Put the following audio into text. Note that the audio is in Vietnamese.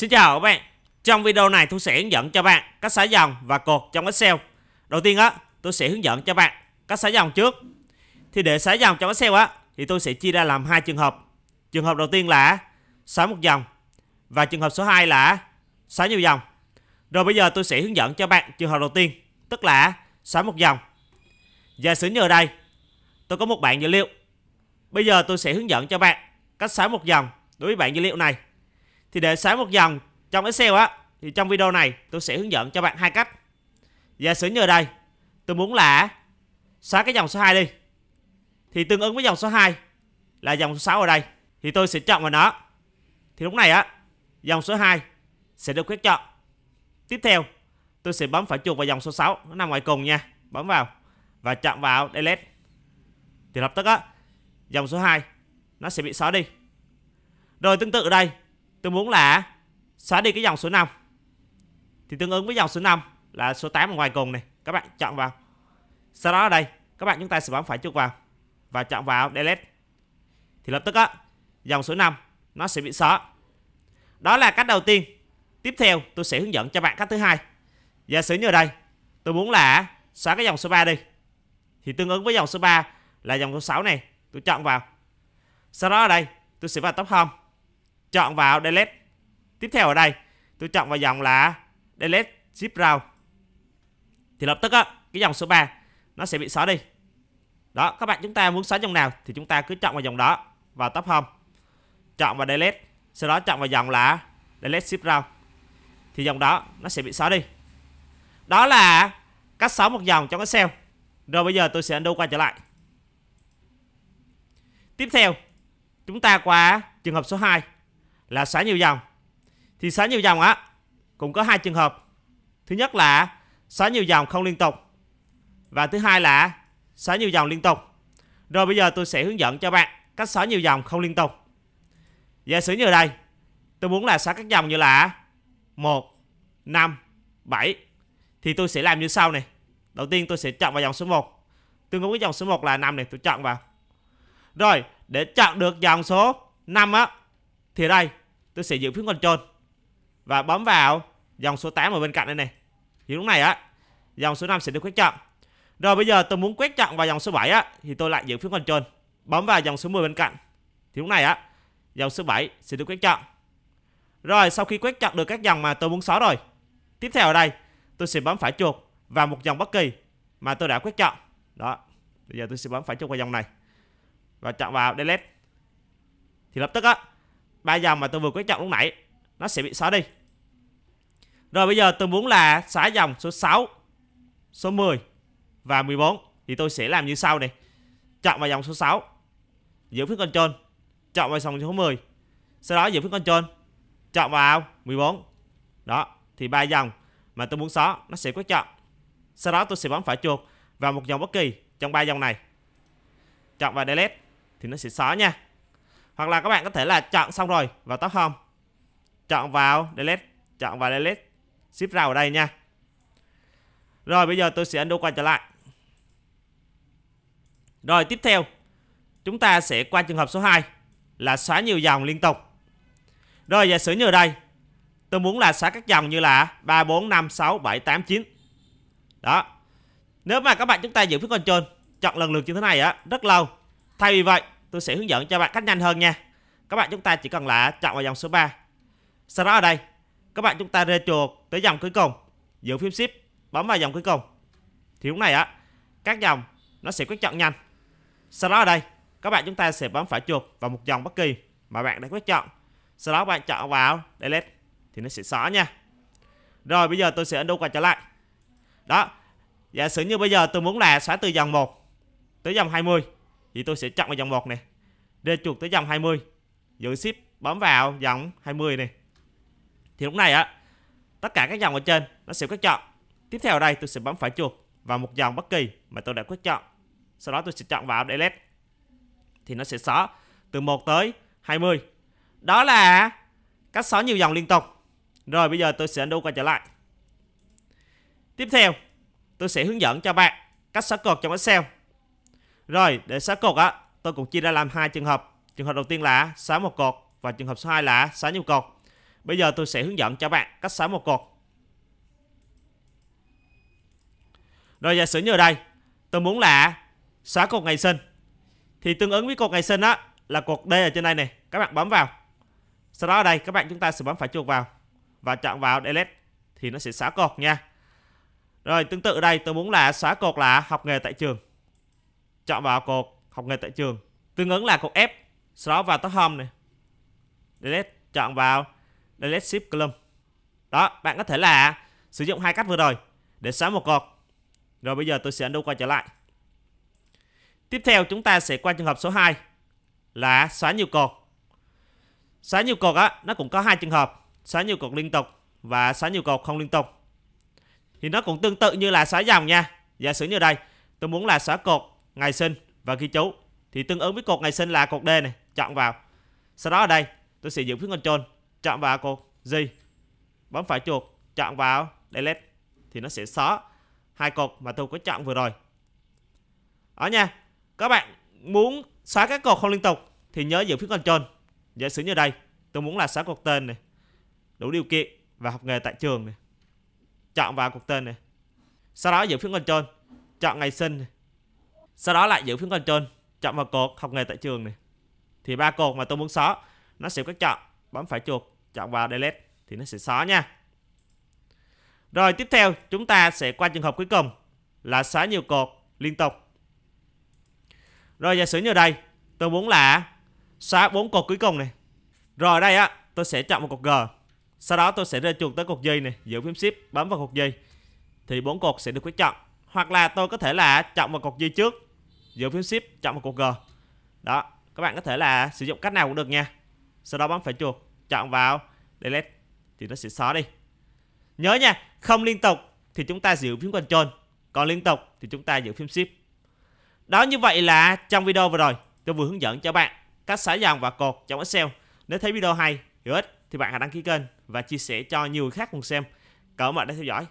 Xin chào các bạn Trong video này tôi sẽ hướng dẫn cho bạn cách xóa dòng và cột trong Excel Đầu tiên á tôi sẽ hướng dẫn cho bạn cách xóa dòng trước Thì để xóa dòng trong Excel á thì tôi sẽ chia ra làm hai trường hợp Trường hợp đầu tiên là xóa một dòng Và trường hợp số 2 là xóa nhiều dòng Rồi bây giờ tôi sẽ hướng dẫn cho bạn trường hợp đầu tiên Tức là xóa một dòng Giả sử như ở đây tôi có một bảng dữ liệu Bây giờ tôi sẽ hướng dẫn cho bạn cách xóa một dòng đối với bảng dữ liệu này thì để xóa một dòng trong Excel á thì trong video này tôi sẽ hướng dẫn cho bạn hai cách. Giả sử như ở đây tôi muốn là xóa cái dòng số 2 đi. Thì tương ứng với dòng số 2 là dòng số 6 ở đây thì tôi sẽ chọn vào nó. Thì lúc này á dòng số 2 sẽ được quyết chọn. Tiếp theo tôi sẽ bấm phải chuột vào dòng số 6 nó nằm ngoài cùng nha. Bấm vào và chọn vào delete. Thì lập tức á dòng số 2 nó sẽ bị xóa đi. Rồi tương tự ở đây Tôi muốn là xóa đi cái dòng số 5 Thì tương ứng với dòng số 5 là số 8 ở ngoài cùng này Các bạn chọn vào Sau đó ở đây các bạn chúng ta sẽ bấm phải chuột vào Và chọn vào Delete Thì lập tức á dòng số 5 nó sẽ bị xóa Đó là cách đầu tiên Tiếp theo tôi sẽ hướng dẫn cho bạn cách thứ hai Giả sử như ở đây Tôi muốn là xóa cái dòng số 3 đi Thì tương ứng với dòng số 3 là dòng số 6 này Tôi chọn vào Sau đó ở đây tôi sẽ vào top home chọn vào delete tiếp theo ở đây tôi chọn vào dòng là delete zip round thì lập tức á, cái dòng số 3 nó sẽ bị xóa đi đó các bạn chúng ta muốn xóa dòng nào thì chúng ta cứ chọn vào dòng đó vào top home chọn vào delete sau đó chọn vào dòng là delete zip round thì dòng đó nó sẽ bị xóa đi đó là cách xóa một dòng trong Excel rồi bây giờ tôi sẽ undo quay trở lại tiếp theo chúng ta qua trường hợp số 2 là xóa nhiều dòng thì xóa nhiều dòng á cũng có hai trường hợp thứ nhất là xóa nhiều dòng không liên tục và thứ hai là xóa nhiều dòng liên tục rồi bây giờ tôi sẽ hướng dẫn cho bạn cách xóa nhiều dòng không liên tục giả sử như đây tôi muốn là xóa các dòng như là 1 5 7 thì tôi sẽ làm như sau này đầu tiên tôi sẽ chọn vào dòng số 1 tương ứng với dòng số 1 là 5 này tôi chọn vào rồi để chọn được dòng số 5 á thì đây tôi sẽ giữ phím control và bấm vào dòng số 8 ở bên cạnh đây này thì lúc này á dòng số 5 sẽ được quét chọn rồi bây giờ tôi muốn quét chọn vào dòng số 7 á thì tôi lại giữ phím control bấm vào dòng số 10 bên cạnh thì lúc này á dòng số 7 sẽ được quét chọn rồi sau khi quét chọn được các dòng mà tôi muốn xóa rồi tiếp theo ở đây tôi sẽ bấm phải chuột vào một dòng bất kỳ mà tôi đã quét chọn đó bây giờ tôi sẽ bấm phải chuột vào dòng này và chọn vào delete thì lập tức á ba dòng mà tôi vừa có chọn lúc nãy nó sẽ bị xóa đi rồi bây giờ tôi muốn là xóa dòng số 6 số 10 và 14 thì tôi sẽ làm như sau này chọn vào dòng số 6 giữ phím control chọn vào dòng số 10 sau đó giữ phím control chọn vào 14 đó thì ba dòng mà tôi muốn xóa nó sẽ có chọn sau đó tôi sẽ bấm phải chuột vào một dòng bất kỳ trong ba dòng này chọn vào delete thì nó sẽ xóa nha hoặc là các bạn có thể là chọn xong rồi vào tóc home chọn vào delete chọn vào delete ship ra ở đây nha rồi bây giờ tôi sẽ undo quay trở lại rồi tiếp theo chúng ta sẽ qua trường hợp số 2 là xóa nhiều dòng liên tục rồi giả sử như ở đây tôi muốn là xóa các dòng như là 3 4 5 6 7 8 9 đó nếu mà các bạn chúng ta giữ phím control chọn lần lượt như thế này á rất lâu thay vì vậy tôi sẽ hướng dẫn cho bạn cách nhanh hơn nha. Các bạn chúng ta chỉ cần là chọn vào dòng số 3. Sau đó ở đây, các bạn chúng ta rê chuột tới dòng cuối cùng, giữ phím shift, bấm vào dòng cuối cùng. Thì lúc này á, các dòng nó sẽ quyết chọn nhanh. Sau đó ở đây, các bạn chúng ta sẽ bấm phải chuột vào một dòng bất kỳ mà bạn đã quyết chọn. Sau đó bạn chọn vào delete thì nó sẽ xóa nha. Rồi bây giờ tôi sẽ undo quay trở lại. Đó. Giả sử như bây giờ tôi muốn là xóa từ dòng 1 tới dòng 20 thì tôi sẽ chọn vào dòng 1 này rê chuột tới dòng 20 giữ ship bấm vào dòng 20 này thì lúc này á tất cả các dòng ở trên nó sẽ quyết chọn tiếp theo ở đây tôi sẽ bấm phải chuột vào một dòng bất kỳ mà tôi đã quyết chọn sau đó tôi sẽ chọn vào delete thì nó sẽ xóa từ 1 tới 20 đó là cách xóa nhiều dòng liên tục rồi bây giờ tôi sẽ undo quay trở lại tiếp theo tôi sẽ hướng dẫn cho bạn cách xóa cột trong Excel rồi để xóa cột á tôi cũng chia ra làm hai trường hợp. Trường hợp đầu tiên là xóa một cột và trường hợp số 2 là xóa nhiều cột. Bây giờ tôi sẽ hướng dẫn cho bạn cách xóa một cột. Rồi giả sử như ở đây, tôi muốn là xóa cột ngày sinh. Thì tương ứng với cột ngày sinh á là cột D ở trên đây này, các bạn bấm vào. Sau đó ở đây các bạn chúng ta sẽ bấm phải chuột vào và chọn vào delete thì nó sẽ xóa cột nha. Rồi tương tự ở đây tôi muốn là xóa cột là học nghề tại trường. Chọn vào cột học nghề tại trường tương ứng là cột F sau đó vào tab home này delete chọn vào delete shift column đó bạn có thể là sử dụng hai cách vừa rồi để xóa một cột rồi bây giờ tôi sẽ undo quay trở lại tiếp theo chúng ta sẽ qua trường hợp số 2 là xóa nhiều cột xóa nhiều cột á nó cũng có hai trường hợp xóa nhiều cột liên tục và xóa nhiều cột không liên tục thì nó cũng tương tự như là xóa dòng nha giả sử như đây tôi muốn là xóa cột ngày sinh và ghi chú thì tương ứng với cột ngày sinh là cột D này chọn vào sau đó ở đây tôi sẽ giữ phím control chọn vào cột G bấm phải chuột chọn vào delete thì nó sẽ xóa hai cột mà tôi có chọn vừa rồi Ở nha các bạn muốn xóa các cột không liên tục thì nhớ giữ phím control giả sử như đây tôi muốn là xóa cột tên này đủ điều kiện và học nghề tại trường này chọn vào cột tên này sau đó giữ phím control chọn ngày sinh này sau đó lại giữ phím control chọn vào cột học nghề tại trường này thì ba cột mà tôi muốn xóa nó sẽ có chọn bấm phải chuột chọn vào delete thì nó sẽ xóa nha rồi tiếp theo chúng ta sẽ qua trường hợp cuối cùng là xóa nhiều cột liên tục rồi giả sử như đây tôi muốn là xóa bốn cột cuối cùng này rồi đây á tôi sẽ chọn một cột G sau đó tôi sẽ rơi chuột tới cột dây này giữ phím shift bấm vào cột dây thì bốn cột sẽ được quyết chọn hoặc là tôi có thể là chọn vào cột dây trước dưới phím shift chọn một cột G đó các bạn có thể là sử dụng cách nào cũng được nha sau đó bấm phải chuột chọn vào delete thì nó sẽ xóa đi nhớ nha không liên tục thì chúng ta giữ phím control còn liên tục thì chúng ta giữ phím shift đó như vậy là trong video vừa rồi tôi vừa hướng dẫn cho bạn cách xóa dòng và cột trong Excel nếu thấy video hay hữu ích thì bạn hãy đăng ký kênh và chia sẻ cho nhiều người khác cùng xem cảm ơn bạn đã theo dõi